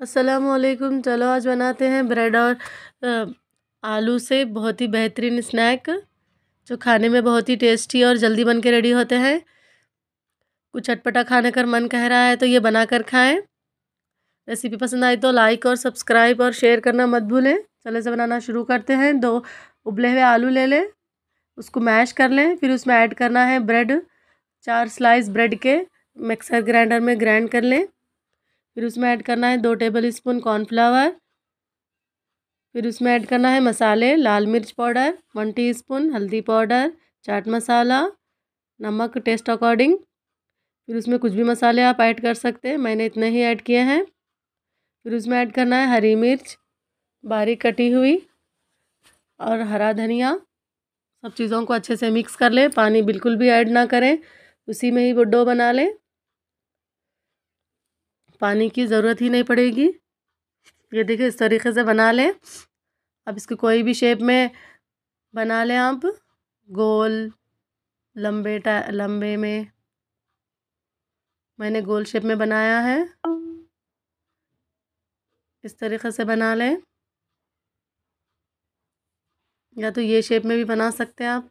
असलकुम चलो आज बनाते हैं ब्रेड और आलू से बहुत ही बेहतरीन स्नैक जो खाने में बहुत ही टेस्टी और जल्दी बन के रेडी होते हैं कुछ अटपटा खाने का मन कह रहा है तो ये बना कर खाएँ रेसिपी पसंद आई तो लाइक और सब्सक्राइब और शेयर करना मत भूलें चलो इसे बनाना शुरू करते हैं दो उबले हुए आलू ले लें उसको मैश कर लें फिर उसमें ऐड करना है ब्रेड चार स्लाइस ब्रेड के मिक्सर ग्राइंडर में ग्राइंड कर लें फिर उसमें ऐड करना है दो टेबल स्पून कॉर्नफ्लावर फिर उसमें ऐड करना है मसाले लाल मिर्च पाउडर वन टीस्पून हल्दी पाउडर चाट मसाला नमक टेस्ट अकॉर्डिंग फिर उसमें कुछ भी मसाले आप ऐड कर सकते हैं मैंने इतने ही ऐड किए हैं फिर उसमें ऐड करना है हरी मिर्च बारीक कटी हुई और हरा धनिया सब चीज़ों को अच्छे से मिक्स कर लें पानी बिल्कुल भी ऐड ना करें उसी में ही वो डो बना लें पानी की ज़रूरत ही नहीं पड़ेगी ये देखिए इस तरीके से बना लें अब इसको कोई भी शेप में बना लें आप गोल लंबे टा लंबे में मैंने गोल शेप में बनाया है इस तरीके से बना लें या तो ये शेप में भी बना सकते हैं आप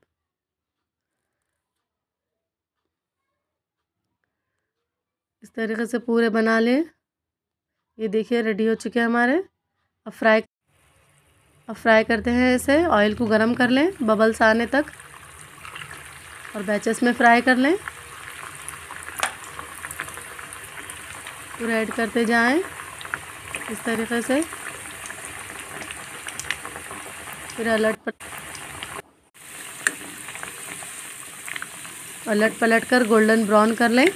तरीके से पूरे बना लें ये देखिए रेडी हो चुके हैं हमारे अब फ्राई अब फ्राई करते हैं इसे ऑयल को गरम कर लें बबल्स आने तक और बैचेस में फ्राई कर लें पूरा ऐड करते जाएं इस तरीके से फिर अलट पलट अलट पलट कर गोल्डन ब्राउन कर लें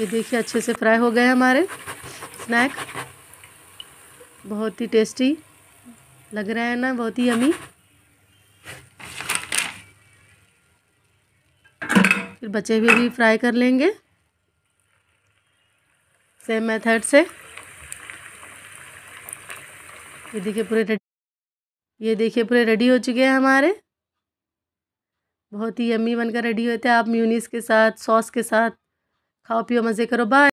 ये देखिए अच्छे से फ्राई हो गए हमारे स्नैक बहुत ही टेस्टी लग रहा है ना बहुत ही अमी फिर बचे हुए भी फ्राई कर लेंगे सेम मेथड से ये देखिए पूरे रेडी ये देखिए पूरे रेडी हो चुके हैं हमारे बहुत ही यम्मी बनकर रेडी होते हैं आप म्यूनिस के साथ सॉस के साथ Eu Calopiomas é e Carobai.